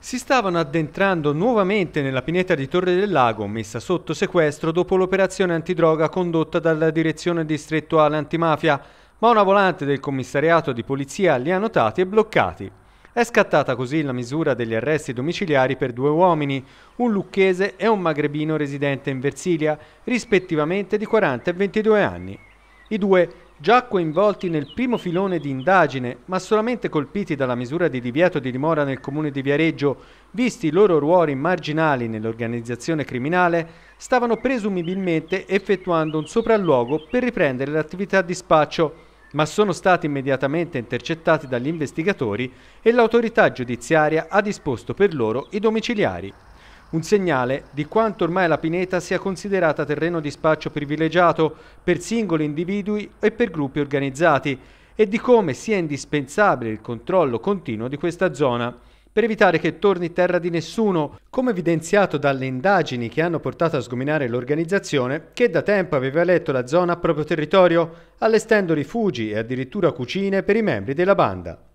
Si stavano addentrando nuovamente nella pineta di Torre del Lago, messa sotto sequestro dopo l'operazione antidroga condotta dalla direzione distrettuale antimafia, ma una volante del commissariato di polizia li ha notati e bloccati. È scattata così la misura degli arresti domiciliari per due uomini, un lucchese e un magrebino residente in Versilia, rispettivamente di 40 e 22 anni. I due già coinvolti nel primo filone di indagine, ma solamente colpiti dalla misura di divieto di dimora nel comune di Viareggio, visti i loro ruoli marginali nell'organizzazione criminale, stavano presumibilmente effettuando un sopralluogo per riprendere l'attività di spaccio, ma sono stati immediatamente intercettati dagli investigatori e l'autorità giudiziaria ha disposto per loro i domiciliari. Un segnale di quanto ormai la pineta sia considerata terreno di spaccio privilegiato per singoli individui e per gruppi organizzati e di come sia indispensabile il controllo continuo di questa zona per evitare che torni terra di nessuno, come evidenziato dalle indagini che hanno portato a sgominare l'organizzazione che da tempo aveva eletto la zona a proprio territorio, allestendo rifugi e addirittura cucine per i membri della banda.